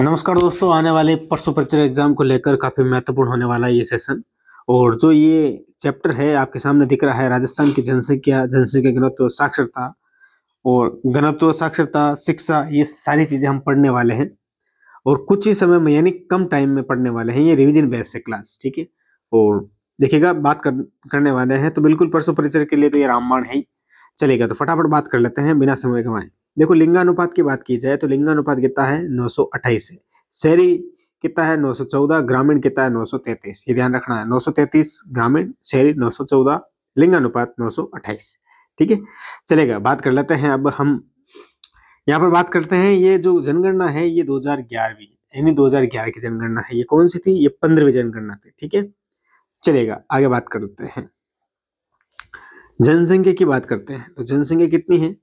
नमस्कार दोस्तों आने वाले परसों परिचय एग्जाम को लेकर काफ़ी महत्वपूर्ण होने वाला है ये सेशन और जो ये चैप्टर है आपके सामने दिख रहा है राजस्थान की जनसंख्या जनसंख्या घनत्व साक्षरता और घनत्व साक्षरता शिक्षा ये सारी चीज़ें हम पढ़ने वाले हैं और कुछ ही समय में यानी कम टाइम में पढ़ने वाले हैं ये रिविजन बेस है क्लास ठीक है और देखिएगा बात कर, करने वाले हैं तो बिल्कुल परसों परिचय के लिए तो ये रामबाण है ही चलेगा तो फटाफट बात कर लेते हैं बिना समय गवाएं देखो लिंगानुपात की बात की जाए तो लिंगानुपात कितना है नौ सौ अट्ठाईस शहरी कितना है 914 ग्रामीण कितना है 933 ये ध्यान रखना है 933 ग्रामीण शहरी 914 लिंगानुपात 928 ठीक है चलेगा बात कर लेते हैं अब हम यहाँ पर बात करते हैं ये जो जनगणना है ये ग्यारहवीं यानी ग्यारह की जनगणना है ये कौन सी थी ये पंद्रहवीं जनगणना थी ठीक है चलेगा आगे बात कर लेते हैं जनसंख्या की बात करते हैं तो जनसंख्या कितनी है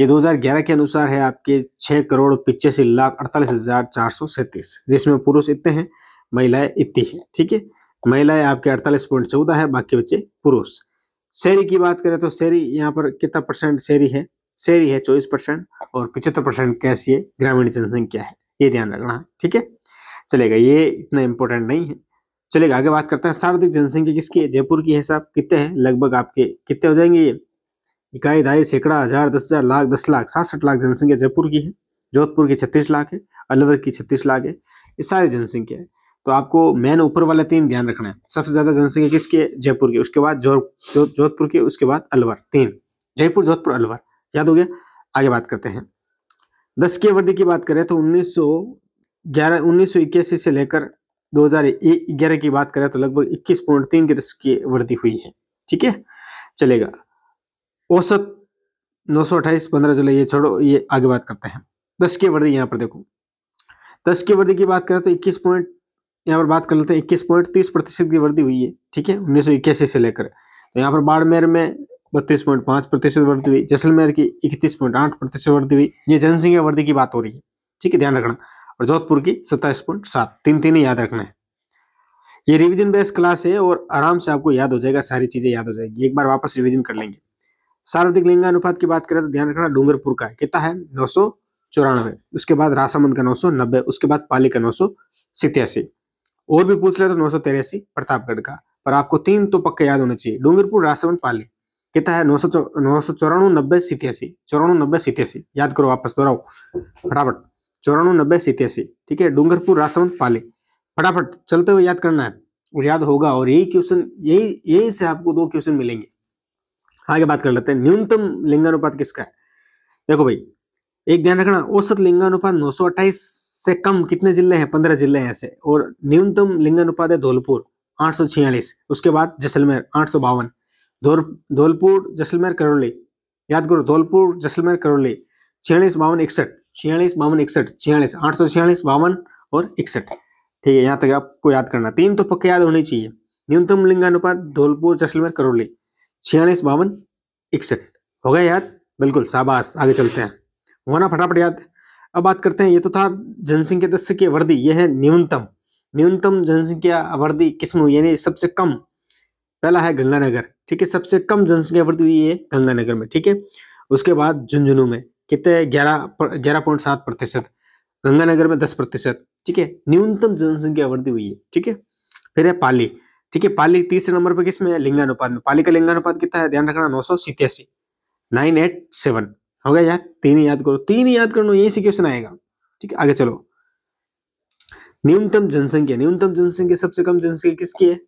ये 2011 के अनुसार है आपके छह करोड़ पिचासी लाख अड़तालीस हजार चार सौ सैंतीस जिसमें पुरुष इतने हैं महिलाएं इतनी है ठीक है महिलाएं आपके अड़तालीस पॉइंट चौदह है बाकी बच्चे पुरुष शहरी की बात करें तो शहरी यहाँ पर कितना परसेंट शहरी है शहरी है चौबीस परसेंट और पिछहत्तर परसेंट कैसी है ग्रामीण जनसंख्या है ये ध्यान रखना है ठीक है चलेगा ये इतना इम्पोर्टेंट नहीं है चलेगा आगे बात करते हैं सर्वाधिक जनसंख्या किसकी है जयपुर की है साहब कितने हैं लगभग आपके कितने हो जाएंगे ये इकाई दाई सैकड़ा हजार दस हजार लाख दस लाख सासठ लाख जनसंख्या जयपुर की है जोधपुर की छत्तीस लाख है अलवर की छत्तीस लाख है ये सारी जनसंख्या है तो आपको मेन ऊपर वाला तीन ध्यान रखना है सबसे ज्यादा जनसंख्या किसकी है जयपुर की उसके बाद जोधपुर की उसके बाद अलवर तीन जयपुर जोधपुर अलवर याद हो गया आगे बात करते हैं दस की वृद्धि की बात करें तो उन्नीस सौ ग्यारह उन्नीस सौ इक्यासी से लेकर 2011 की बात करें तो लगभग इक्कीस पॉइंट तीन की दस की वृद्धि हुई है ठीक है चलेगा औसत नौ सौ अट्ठाईस पंद्रह जुलाई ये छोड़ो ये आगे बात करते हैं दस की वर्दी यहाँ पर देखो दस की वर्दी की बात करें तो इक्कीस पॉइंट यहाँ पर बात कर लेते हैं इक्कीस पॉइंट तीस प्रतिशत की वृद्धि हुई है ठीक है उन्नीस सौ इक्यासी से लेकर तो यहाँ पर बाड़मेर में बत्तीस पॉइंट पाँच प्रतिशत वृद्धि हुई जैसलमेर की इकतीस पॉइंट आठ प्रतिशत वृद्धि हुई ये जनसंख्या वृद्धि की बात हो रही है ठीक है ध्यान रखना और जोधपुर की सत्ताईस पॉइंट सात तीन तीन याद रखना है ये रिविजन बेस्ड क्लास है और आराम से आपको याद हो जाएगा सारी चीज़ें याद हो जाएगी एक बार वापस रिविजन कर लेंगे सार्वधिक लिंगानुपात की बात करें तो ध्यान रखना डूंगरपुर का है कितना है नौ सौ चौरानवे उसके बाद रासामंद का नौ सौ नब्बे उसके बाद पाली का नौ सौ सितयासी और भी पूछ ले तो नौ सौ तेरासी प्रतापगढ़ का पर आपको तीन तो पक्के याद होने चाहिए डूंगरपुर रासामंद पाली कितना है नौ सौ नौ सौ चौरानवे नब्बे सितयासी चौरानवे नब्बे सितयासी याद करो वापस दोहराओ फटाफट चौरानवे नब्बे सितयासी ठीक है डूंगरपुर रासामंद पाली फटाफट चलते हुए याद करना है और याद होगा और यही क्वेश्चन यही यही से आपको दो क्वेश्चन मिलेंगे आगे बात कर लेते हैं न्यूनतम लिंगानुपात किसका है देखो भाई एक ध्यान रखना औसत लिंगानुपात नौ से कम कितने जिले हैं पंद्रह जिले हैं ऐसे और न्यूनतम लिंगानुपात है धौलपुर आठ उसके बाद जैसलमेर आठ धौलपुर जैसलमेर करौली याद करो धौलपुर जैसलमेर करौली छियालीस बावन इकसठ छियालीस बावन इकसठ छियालीस आठ सौ छियालीस बावन और इकसठ ठीक है यहाँ तक आपको याद करना तीन तो पक्के याद होने चाहिए न्यूनतम लिंगानुपात धौलपुर जैसलमेर करौली छियालीस बावन इकसठ हो गया याद बिल्कुल शाबाश आगे चलते हैं ना फटाफट याद अब बात करते हैं ये तो था जनसंख्या दस्य की वर्दी यह है न्यूनतम न्यूनतम जनसंख्या वर्दी किस्म यानी सबसे कम पहला है गंगानगर ठीक है सबसे कम जनसंख्या वृद्धि हुई है गंगानगर में ठीक है उसके बाद झुंझुनू में कितने ग्यारह ग्यारह पॉइंट सात प्रतिशत गंगानगर में दस प्रतिशत ठीक है न्यूनतम जनसंख्या वृद्धि हुई है ठीक है फिर है पाली ठीक है पाली तीसरे नंबर पर किसमें है लिंगानुपात में पाली का लिंगानुपात कितना है ध्यान रखना नौ सौ सितयासी नाइन एट सेवन हो गया यार तीन याद करो तीन याद कर लो यहीं से क्वेश्चन आएगा ठीक है आगे चलो न्यूनतम जनसंख्या न्यूनतम जनसंख्या सबसे कम जनसंख्या किसकी है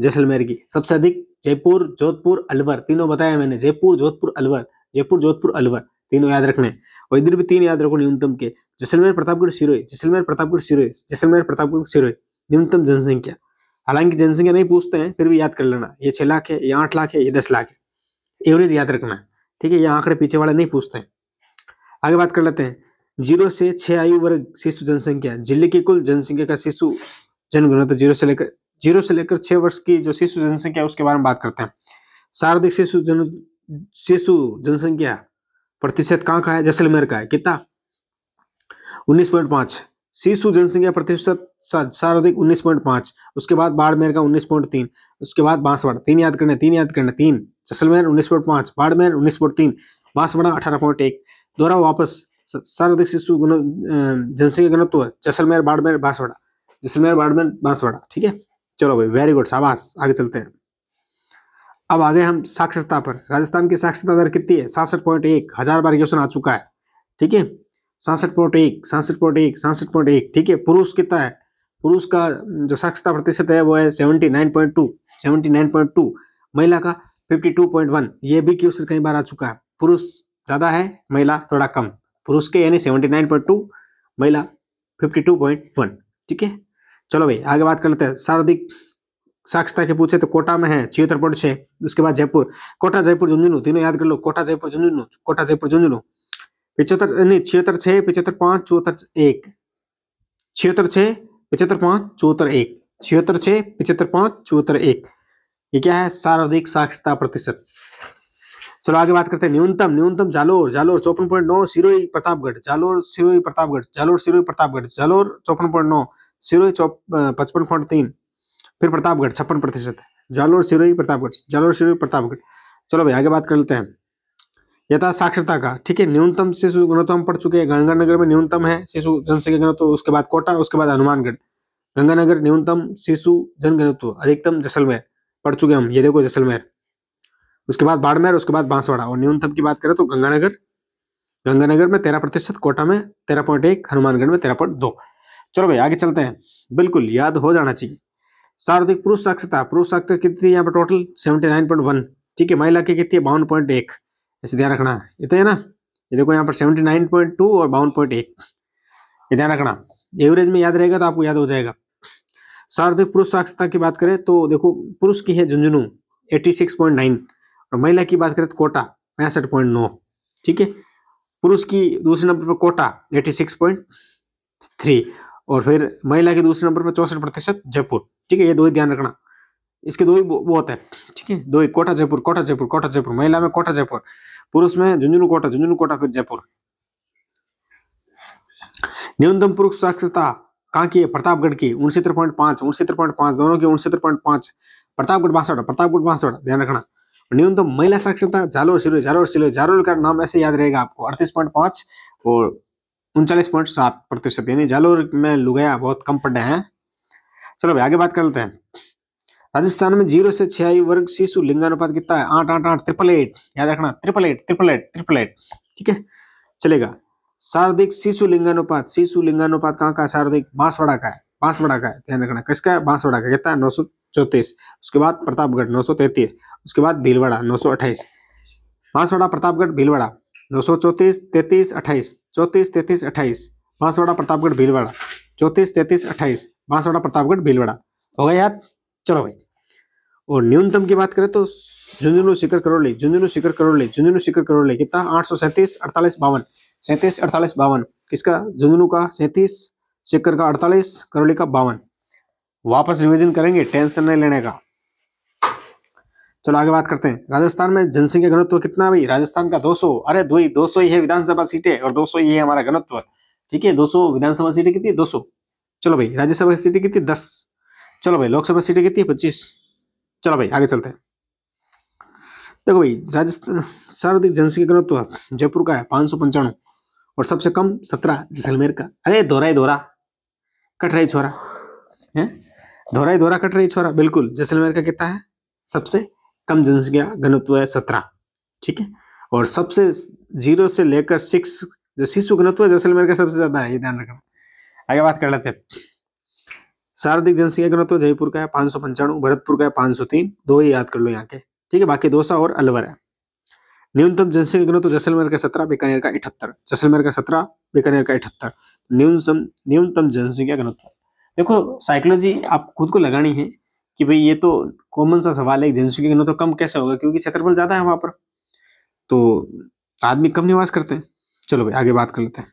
जैसलमेर की सबसे अधिक जयपुर जोधपुर अलवर तीनों बताया मैंने जयपुर जोधपुर अलवर जयपुर जोधपुर अलवर तीनों याद रखने और इधर भी तीन याद रखो न्यूनतम के जैसलमेर प्रतापगढ़ सिरोही जैसलमेर प्रतापगढ़ सिरोही जैसलमेर प्रतापगढ़ सिरोही न्यूनतम जनसंख्या हालांकि जनसंख्या नहीं पूछते हैं फिर भी याद कर लेना ये छः लाख है ये आठ लाख है ये दस लाख है एवरेज याद रखना है ठीक है ये आंकड़े पीछे वाले नहीं पूछते हैं आगे बात कर लेते हैं जीरो से छः आयु वर्ग शिशु जनसंख्या जिले की कुल जनसंख्या का शिशु जनगणना तो जीरो से लेकर जीरो से लेकर छः वर्ष की जो शिशु जनसंख्या उसके बारे में बात करते हैं शारदिक शिशु जन शिशु जनसंख्या प्रतिशत कहाँ का है जैसलमेर का है कितना उन्नीस पॉइंट पाँच शिशु जनसंख्या प्रतिशत सर्वाधिक उन्नीस पॉइंट पांच उसके बाद बाड़मेर का उन्नीस पॉइंट तीन उसके बाद बांसवाड़ा तीन याद करना तीन याद करना तीन जैसलमेर उन्नीस पॉइंट पांच बाड़मेर उन्नीस पॉइंट तीन बांसवाड़ा अठारह पॉइंट एक दोहरा वापस सर्वाधिक शिशु अं, जनसंख्या घनत्व है जैसलमेर बाड़मेर बांसवाड़ा जैसलमेर बाड़मेर बांसवाड़ा ठीक है चलो भाई वेरी गुड शाबाश आगे चलते हैं अब आगे हम साक्षरता पर राजस्थान की साक्षरता दर कितनी है सासठ पॉइंट एक हजार बार क्वेश्चन आ चुका है ठीक है सासठ पॉइंट एक सांसठ पॉइंट एक सांसठ पॉइंट एक ठीक है पुरुष कितना है पुरुष का जो साक्षरता प्रतिशत है वो है seventy nine point two seventy nine point two महिला का फिफ्टी टू पॉइंट वन ये भी क्वेश्चन कई बार आ चुका है पुरुष ज़्यादा है महिला थोड़ा कम पुरुष के यानी सेवेंटी नाइन पॉइंट टू महिला फिफ्टी टू पॉइंट वन ठीक है चलो भाई आगे बात कर लेते हैं सर्वाधिक साक्षरता के पूछे तो कोटा में है छिहत्तर पॉइंट छः उसके बाद जयपुर कोटा जयपुर झुंझुनू तीनों याद कर लो कोटा जयपुर झुंझुनू कोटा जयपुर झुंझुनू पिछहत्तर नहीं छिहत्तर छः पिछहत्तर पाँच चौहत्तर एक छिहत्तर छः पिछहत्तर पाँच चौहत्तर एक छिहत्तर छः पिछहत्तर पाँच चौहत्तर एक ये क्या है सर्वाधिक साक्षरता प्रतिशत चलो आगे बात करते हैं न्यूनतम न्यूनतम जालोर जालोर चौपन पॉइंट नौ सिरोही प्रतापगढ़ जालोर सिरोही प्रतापगढ़ जालोर सिरोही प्रतापगढ़ जालोर चौपन पॉइंट नौ सिरोही चौप पचपन पॉइंट तीन फिर प्रतापगढ़ छप्पन प्रतिशत जालोर सिरोही प्रतापगढ़ जालोर सिरोही प्रतापगढ़ चलो भाई आगे बात कर लेते हैं यथा साक्षरता का ठीक है न्यूनतम शिशु घनत्व हम पढ़ चुके हैं गंगानगर में न्यूनतम है शिशु जनसंख्या घनत्व उसके बाद कोटा उसके बाद हनुमानगढ़ गंगानगर न्यूनतम शिशु जन अधिकतम जैसलमेर पढ़ चुके हम ये देखो जैसलमेर उसके बाद बाड़मेर उसके बाद बांसवाड़ा और न्यूनतम की बात करें तो गंगानगर गंगानगर में तेरह प्रतिशत कोटा में तेरह पॉइंट एक हनुमानगढ़ में तेरह पॉइंट दो चलो भाई आगे चलते हैं बिल्कुल याद हो जाना चाहिए सर्वाधिक पुरुष साक्षरता पुरुष साक्षरता कितनी यहाँ पर total seventy nine point one ठीक है महिला की कितनी है बावन पॉइंट एक ऐसे ध्यान रखना इतना तो है ना ये देखो यहाँ पर सेवेंटी नाइन पॉइंट टू और बावन पॉइंट एक ये ध्यान रखना एवरेज में याद रहेगा तो आपको याद हो जाएगा सार्वधिक पुरुष साक्षरता की बात करें तो देखो पुरुष की है Jhunjhunu eighty six point nine और महिला की बात करें तो कोटा पैंसठ पॉइंट नौ ठीक है पुरुष की दूसरे नंबर पर Kota eighty six point three और फिर महिला के दूसरे नंबर पर चौसठ प्रतिशत जयपुर ठीक है ये दो ही ध्यान रखना इसके दो ही बहुत है ठीक है दो ही कोटा जयपुर कोटा जयपुर कोटा जयपुर महिला में कोटा जयपुर पुरुष में झुंझुनू कोटा झुंझुनू कोटा फिर जयपुर न्यूनतम पुरुष साक्षरता कहाँ की है प्रतापगढ़ की उनसत्तर पॉइंट पांच उनसत्तर पॉइंट पांच दोनों की उनसत्तर पॉइंट पांच प्रतापगढ़ बांसवाड़ा प्रतापगढ़ बांसवाड़ा ध्यान रखना न्यूनतम महिला साक्षरता जालोर सिरोही जालोर सिरोही जालोर का नाम ऐसे याद रहेगा आपको अड़तीस पॉइंट पांच और उनचालीस पॉइंट सात प्रतिशत यानी जालोर में लुगाया बहुत कम पड़े हैं चलो भाई आगे बात कर लेते हैं राजस्थान में जीरो से छह आयु वर्ग शिशु लिंगानुपात कितना है आठ आठ आठ ट्रिपल एट याद रखना triple eight triple eight triple eight ठीक है चलेगा शारदिक शिशु लिंगानुपात शिशु लिंगानुपात कहाँ का है शारदिक बांसवाड़ा का है बांसवाड़ा का है ध्यान रखना किसका है बांसवाड़ा का कितना है नौ सौ चौतीस उसके बाद प्रतापगढ़ नौ सौ तैतीस उसके बाद भीलवाड़ा नौ सौ अट्ठाईस बांसवाड़ा प्रतापगढ़ भीलवाड़ा नौ सौ चौतीस तैतीस अट्ठाईस चौतीस तैतीस अट्ठाईस बांसवाड़ा प्रतापगढ़ भीलवाड़ा चौतीस तैतीस अट्ठाईस बांसवाड़ा प्रतापगढ़ भीलवाड़ा हो गया याद चलो भाई और न्यूनतम की बात करें तो झुंझुनू शिखर करोली झुंझुनू शिखर करोली झुंझुनू शिखर करोली कितना आठ सौ सैंतीस अड़तालीस बावन सैंतीस अड़तालीस बावन किसका झुंझुनू का सैंतीस शिखर का अड़तालीस करोली का बावन वापस रिविजन करेंगे टेंशन नहीं लेने का चलो आगे बात करते हैं राजस्थान में जनसंख्या घनत्व कितना भाई राजस्थान का 200 अरे दो ही 200 ही है विधानसभा सीटें और 200 ही है हमारा घनत्व ठीक है 200 विधानसभा सीटें कितनी 200 चलो भाई राज्यसभा सीटें कितनी 10 चलो भाई लोकसभा सीटें कितनी पच्चीस चलो भाई आगे चलते हैं देखो भाई राजस्थान सर्वाधिक जनसंख्या घनत्व जयपुर का है पाँच सौ पंचानवे और सबसे कम सत्रह जैसलमेर का अरे दोहरा ही दोहरा कट रही छोरा है दोहरा ही दोहरा कट रही छोरा बिल्कुल जैसलमेर का कितना है सबसे कम जनसंख्या घनत्व है सत्रह ठीक है और सबसे जीरो से लेकर सिक्स जो शिशु घनत्व है जैसलमेर का सबसे ज़्यादा है ये ध्यान रखना आगे बात कर लेते हैं शारदिक जनसंख्या गणत्व जयपुर का है पांच सौ पंचानवे भरतपुर का है पांच सौ तीन दो ही याद कर लो यहाँ के ठीक है बाकी दोसा और अलवर है न्यूनतम जनसंख्या गणत्व जैसलमेर का सत्रह बीकानेर का इकहत्तर जैसलमेर का सत्रह बीकानेर का इकहत्तर न्यूनतम न्यूनतम जनसंख्या गणत्व देखो साइकोलॉजी आप खुद को लगानी है कि भाई ये तो कॉमन सा सवाल है जनसंख्या गणत्व कम कैसे होगा क्योंकि क्षेत्रफल ज़्यादा है वहां पर तो आदमी कम निवास करते हैं चलो भाई आगे बात कर लेते हैं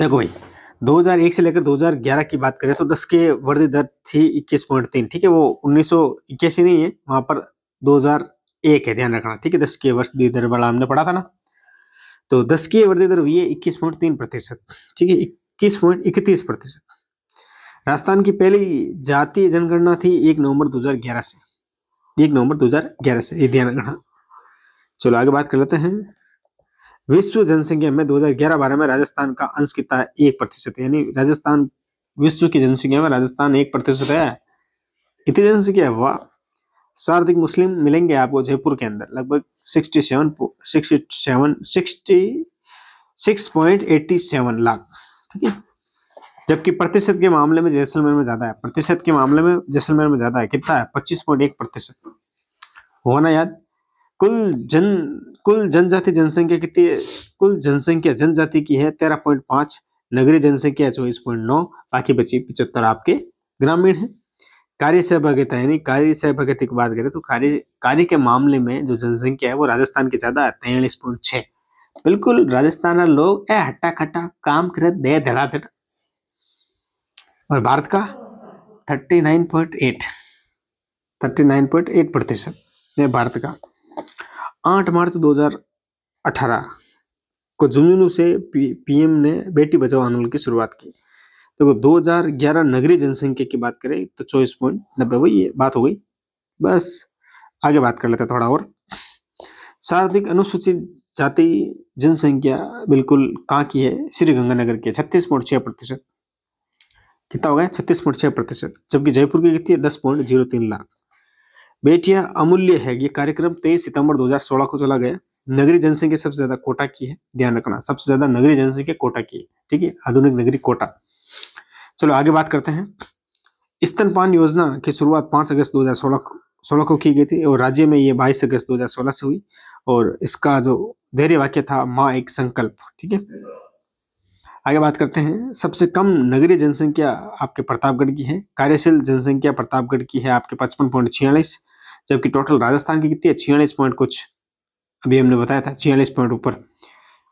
देखो भाई 2001 से लेकर 2011 की बात करें तो 10 के वृद्धि दर थी 21.3 ठीक है वो उन्नीस ही नहीं है वहां पर 2001 है ध्यान रखना ठीक है 10 वर्ष दी दर वाला हमने पढ़ा था ना तो 10 की वृद्धि दर हुई है इक्कीस प्रतिशत ठीक है इक्कीस पॉइंट इकतीस प्रतिशत राजस्थान की पहली जातीय जनगणना थी एक नवंबर 2011 से एक नवंबर 2011 से ये ध्यान रखना चलो आगे बात कर लेते हैं विश्व जनसंख्या में 2011-12 में राजस्थान का अंश कितना है एक प्रतिशत यानी राजस्थान विश्व की जनसंख्या में राजस्थान एक प्रतिशत है इतनी जनसंख्या है वाह मुस्लिम मिलेंगे आपको जयपुर के अंदर लगभग sixty seven sixty seven sixty six point eighty seven lakh ठीक है जबकि प्रतिशत के मामले में जैसलमेर में ज्यादा है प्रतिशत के मामले में जैसलमेर में ज्यादा है कितना है पच्चीस पॉइंट एक प्रतिशत होना याद कुल जन कुल जनजाति जनसंख्या कितनी है कुल जनसंख्या जनजाति की है तेरह पॉइंट पांच नगरीय जनसंख्या चौबीस पॉइंट नौ बाकी बची पिछहत्तर आपके ग्रामीण है कार्य सहभागिता यानी कार्य सहभागिता की बात करें तो कार्य कार्य के मामले में जो जनसंख्या है वो राजस्थान की ज्यादा है तेलीस पॉइंट छह बिल्कुल राजस्थान लोग ए हट्टा खट्टा काम करे दे धड़ा और भारत का thirty nine point eight thirty nine point eight प्रतिशत ये भारत का आठ मार्च 2018 को झुंझुनू से पीएम ने बेटी बचाओ आंदोलन की शुरुआत की तो दो तो 2011 नगरीय जनसंख्या की बात करें तो चौबीस पॉइंट नब्बे वही ये बात हो गई बस आगे बात कर लेते थोड़ा और सर्वाधिक अनुसूचित जाति जनसंख्या बिल्कुल कहाँ की है श्रीगंगानगर की छत्तीस पॉइंट छः प्रतिशत कितना हो गया छत्तीस पॉइंट छः प्रतिशत जबकि जयपुर की कितनी है दस पॉइंट जीरो तीन लाख बेटियां अमूल्य है ये कार्यक्रम तेईस सितंबर 2016 को चला गया नगरीय जनसंख्या सबसे ज्यादा कोटा की है ध्यान रखना सबसे ज्यादा नगरीय जनसंख्या कोटा की है ठीक है आधुनिक नगरी कोटा चलो आगे बात करते हैं स्तनपान योजना की शुरुआत पांच अगस्त दो सोलह को की गई थी और राज्य में ये बाईस अगस्त सोलह से हुई और इसका जो धैर्य वाक्य था माँ एक संकल्प ठीक है आगे बात करते हैं सबसे कम नगरीय जनसंख्या आपके प्रतापगढ़ की है कार्यशील जनसंख्या प्रतापगढ़ की है आपके पचपन पॉइंट छियालीस जबकि टोटल राजस्थान की कितनी है छियालीस पॉइंट कुछ अभी हमने बताया था छियालीस पॉइंट ऊपर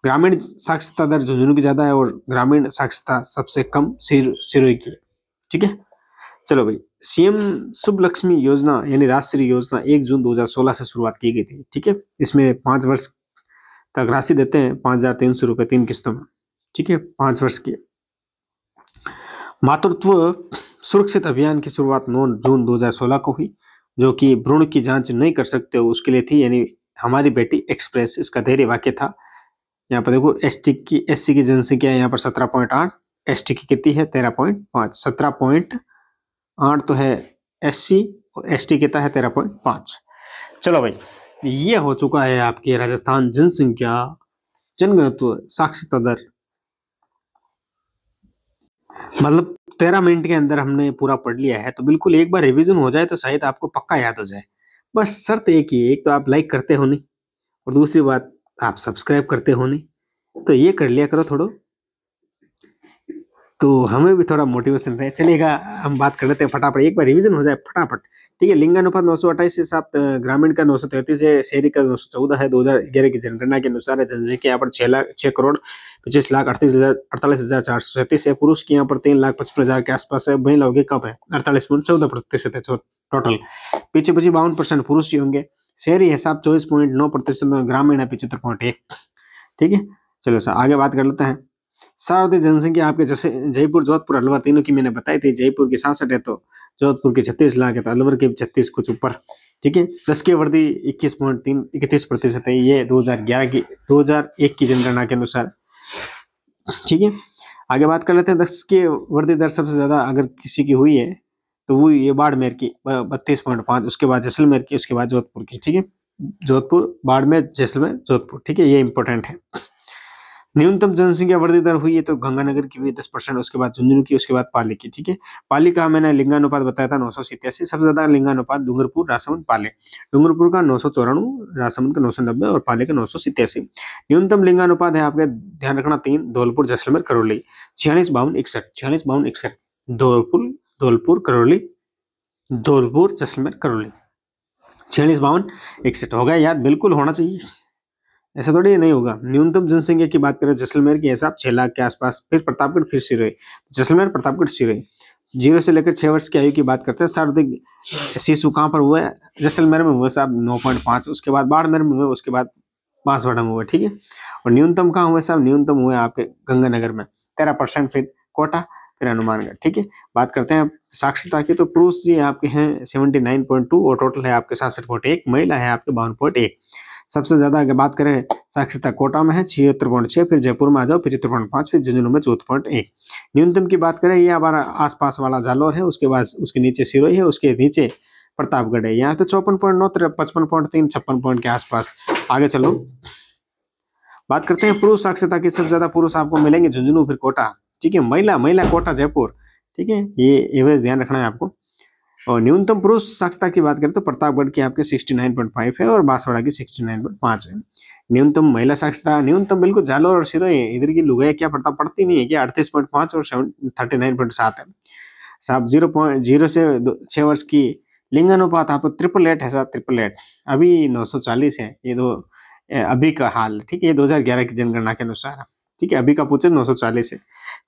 ग्रामीण साक्षरता दर झुंझुनू की ज़्यादा है और ग्रामीण साक्षरता सबसे कम सिर सिरोई की ठीक है चलो भाई सीएम शुभ लक्ष्मी योजना यानी राष्ट्रीय योजना एक जून 2016 से शुरुआत की गई थी ठीक है इसमें पाँच वर्ष तक राशि देते हैं पाँच हज़ार तीन सौ रुपये तीन किस्तों में ठीक है पाँच वर्ष की मातृत्व सुरक्षित अभियान की शुरुआत नौ जून 2016 को हुई जो कि भ्रूण की जांच नहीं कर सकते हो उसके लिए थी यानी हमारी बेटी एक्सप्रेस इसका धैर्य वाक्य था यहाँ पर देखो एस की एस की जनसंख्या यहाँ पर सत्रह पॉइंट आठ एस की कितनी है तेरह पॉइंट पाँच सत्रह पॉइंट आठ तो है एस और एस टी कितना है तेरह पॉइंट पाँच चलो भाई ये हो चुका है आपके राजस्थान जनसंख्या जनगणत्व साक्षरता दर मतलब तेरह मिनट के अंदर हमने पूरा पढ़ लिया है तो बिल्कुल एक बार रिविजन हो जाए तो शायद आपको पक्का याद हो जाए बस शर्त एक ही एक तो आप लाइक करते हो नहीं और दूसरी बात आप सब्सक्राइब करते हो नहीं तो ये कर लिया करो थोड़ा तो हमें भी थोड़ा मोटिवेशन रहे चलेगा हम बात कर लेते हैं फटाफट एक बार रिविजन हो जाए फटाफट ठीक है लिंगानुपात नौ सौ अट्ठाईस के साथ ग्रामीण का नौ सौ तैंतीस है शहरी का नौ सौ चौदह है दो हजार ग्यारह की जनगणना के अनुसार है जनसंख्या यहाँ पर छह लाख छह करोड़ पच्चीस लाख अड़तीस हजार अड़तालीस हजार चार सौ सैंतीस है पुरुष की यहाँ पर तीन लाख पचपन हजार के आसपास है लोगों के कम है अड़तालीस पॉइंट चौदह प्रतिशत है टोटल तो पीछे पीछे बावन परसेंट पुरुष ही होंगे शहरी हिसाब चौबीस पॉइंट नौ प्रतिशत ग्रामीण है पिछहत्तर पॉइंट एक ठीक है चलो सर आगे बात कर लेते हैं सार्वजनिक जनसंख्या आपके जैसे जयपुर जोधपुर अलवर तीनों की मैंने बताई थी जयपुर की सासठ है तो जोधपुर के छत्तीस लाख है तो अलवर के छत्तीस कुछ ऊपर ठीक है दस की वृद्धि इक्कीस पॉइंट तीन इकतीस प्रतिशत है ये 2011 की 2001 की जनगणना के अनुसार ठीक है आगे बात कर लेते हैं दस की वृद्धि दर सबसे ज्यादा अगर किसी की हुई है तो वो ये बाड़मेर की बत्तीस पॉइंट पांच उसके बाद जैसलमेर की उसके बाद जोधपुर की ठीक है जोधपुर बाड़मेर जैसलमेर जोधपुर ठीक है ये इंपॉर्टेंट है न्यूनतम जनसंख्या वृद्धि दर हुई है तो गंगानगर की हुई दस परसेंट उसके बाद झुंझुनू की उसके बाद पाली की ठीक है पाली का मैंने लिंगानुपात बताया था नौ सौ सितयासी सबसे ज्यादा लिंगानुपात डूंगरपुर राजसमंद पाले डूंगरपुर का नौ सौ चौरानवे रासमंद का नौ सौ नब्बे और पाले का नौ सौ सितयासी न्यूनतम लिंगानुपात है आपके ध्यान रखना तीन धौलपुर जैसलमेर करौली छियालीस बावन इकसठ छियालीस बावन इकसठ धौलपुर धौलपुर करौली धौलपुर जैसलमेर करौली छियालीस बावन इकसठ हो गया याद बिल्कुल होना चाहिए ऐसा थोड़ी नहीं होगा न्यूनतम जनसंख्या की बात करें जैसलमेर के हिसाब छः लाख के आसपास फिर प्रतापगढ़ फिर सिरोही जैसलमेर प्रतापगढ़ सिरोही जीरो से लेकर छः वर्ष की आयु की बात करते हैं सर्वाधिक शिशु कहाँ पर हुआ है जैसलमेर में हुआ साहब नौ पॉइंट पाँच उसके बाद बाड़मेर में हुए उसके बाद बांसवाड़ा में हुआ ठीक है और न्यूनतम कहाँ हुए साहब न्यूनतम हुए आपके गंगानगर में तेरह परसेंट फिर कोटा फिर हनुमानगढ़ ठीक है बात करते हैं साक्षरता की तो पुरुष जी आपके हैं सेवेंटी नाइन पॉइंट टू और टोटल है आपके सासठ पॉइंट एक महिला है आपके बावन पॉइंट एक सबसे ज्यादा अगर बात करें साक्षरता कोटा में है छिहत्तर पॉइंट छह फिर जयपुर में आ जाओ पचहत्तर पॉइंट पांच फिर झुंझुनू में चौथ पॉइंट एक न्यूनतम की बात करें ये हमारा आसपास वाला जालौर है उसके बाद उसके नीचे सिरोही है उसके नीचे प्रतापगढ़ है यहाँ तो चौपन पॉइंट नौ पचपन पॉइंट तीन छप्पन पॉइंट के आसपास आगे चलो बात करते हैं पुरुष साक्षरता की सबसे ज्यादा पुरुष आपको मिलेंगे झुंझुनू फिर कोटा ठीक है महिला महिला कोटा जयपुर ठीक है ये एवरेज ध्यान रखना है आपको और न्यूनतम पुरुष साक्षता की बात करें तो प्रतापगढ़ की आपके 69.5 है और बांसवाड़ा की 69.5 है न्यूनतम महिला साक्षरता न्यूनतम बिल्कुल जालोर और सिरोही इधर की लुगाई क्या पड़ता पड़ती नहीं है क्या अड़तीस पॉइंट पाँच और थर्टी नाइन पॉइंट सात है साहब जीरो पॉइंट जीरो से छः वर्ष की लिंगानुपात आप ट्रिपल एट है साहब ट्रिपल एट अभी नौ सौ चालीस है ये दो अभी का हाल ठीक है ये दो हजार ग्यारह की जनगणना के अनुसार ठीक है अभी का पूछे नौ सौ चालीस है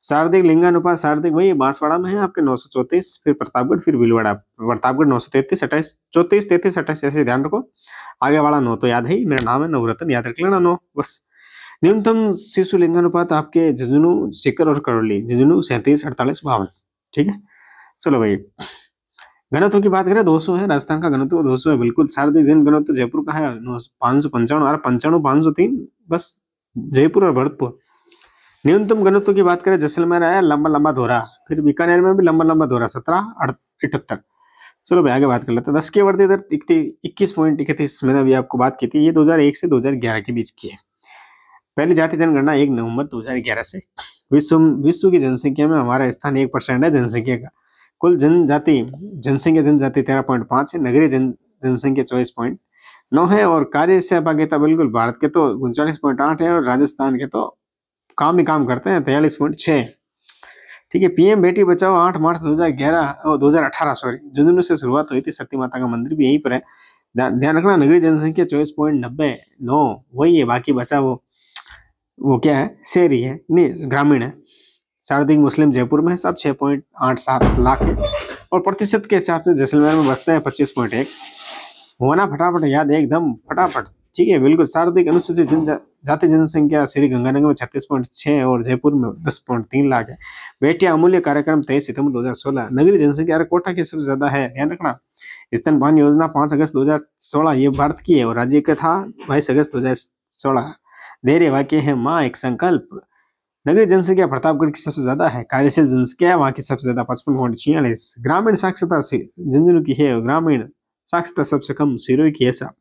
शारदिक लिंगानुपात शारदिक वही बांसवाड़ा में है आपके नौ सौ चौतीस फिर प्रतापगढ़ फिर भीलवाड़ा प्रतापगढ़ नौ सौ तैतीस अट्ठाईस चौतीस तैतीस अट्ठाईस ऐसे ध्यान रखो आगे वाला नौ तो याद है मेरा नाम है नवरत्न याद रख लेना नौ बस न्यूनतम शिशु लिंगानुपात आपके झुंझुनू सिकर और करौली झुंझुनू सैंतीस अड़तालीस बावन ठीक है चलो भाई घनत्व की बात करें दो सौ है राजस्थान का घनत्व दो सौ है बिल्कुल शारदीय जैन घनत्व जयपुर का है पाँच सौ पंचानवे पाँच सौ पाँच सौ तीन बस जयपुर और भरतपुर न्यूनतम घनत्व की बात करें जैसलमेर आया लंबा लंबा धोरा फिर बीकानेर में भी लंबा लंबा धोरा सत्रह इकहत्तर चलो भाई आगे बात कर लेते हैं दस की वर्दी दर इक्कीस पॉइंट इकतीस मैंने अभी आपको बात की थी ये 2001 से 2011 के बीच की है पहली जाति जनगणना एक नवंबर 2011 से विश्व विश्व की जनसंख्या में हमारा स्थान एक परसेंट है जनसंख्या का कुल जनजाति जनसंख्या जनजाति तेरह पॉइंट पाँच है नगरीय जन जनसंख्या चौबीस पॉइंट नौ है और कार्य सहभागिता बिल्कुल भारत के तो उनचालीस पॉइंट आठ है और राजस्थान के तो काम ही काम करते हैं बयालीस पॉइंट छः ठीक है पीएम बेटी बचाओ आठ मार्च दो हजार ग्यारह और दो हजार अठारह सॉरी जुनून से शुरुआत हुई थी सती माता का मंदिर भी यहीं पर है ध्यान रखना नगरीय जनसंख्या चौबीस पॉइंट नब्बे नौ वही है बाकी बचा वो वो क्या है शहरी है नहीं ग्रामीण है शारदिक मुस्लिम जयपुर में सब छः पॉइंट आठ सात लाख है और प्रतिशत के हिसाब से जैसलमेर में बसते हैं पच्चीस पॉइंट एक होना फटाफट याद एकदम फटाफट ठीक है बिल्कुल सार्वधिक अनुसूचित जनजाति जनसंख्या श्री गंगानगर में छत्तीस पॉइंट छः और जयपुर में दस पॉइंट तीन लाख है बेटिया अमूल्य कार्यक्रम तेईस सितंबर सोलह नगरी जनसंख्या कोटा की सबसे ज्यादा है ध्यान रखना स्तनपान योजना पांच अगस्त सोलह ये भारत की है और राज्य का था बाईस अगस्त दो हजार सोलह धैर्य वाक्य है माँ एक संकल्प नगरीय जनसंख्या प्रतापगढ़ की सबसे ज्यादा है कार्यशील जनसंख्या वहाँ की सबसे ज्यादा पचपन पॉइंट छियालीस ग्रामीण साक्षरता झुंझुनू की है ग्रामीण साक्षरता सबसे कम सिरोही की है साहब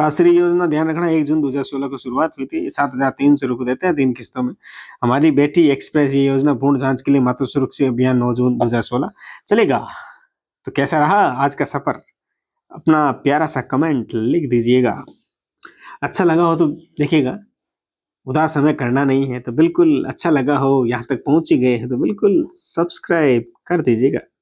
राष्ट्रीय योजना ध्यान रखना एक जून 2016 को शुरुआत हुई थी सात हजार तीन सौ रुपये देते हैं तीन किस्तों में हमारी बेटी एक्सप्रेस ये योजना पूर्ण जांच के लिए मातृ सुरक्षा अभियान नौ जून 2016 चलेगा तो कैसा रहा आज का सफर अपना प्यारा सा कमेंट लिख दीजिएगा अच्छा लगा हो तो देखिएगा उदास हमें करना नहीं है तो बिल्कुल अच्छा लगा हो यहाँ तक पहुँच ही गए हैं तो बिल्कुल सब्सक्राइब कर दीजिएगा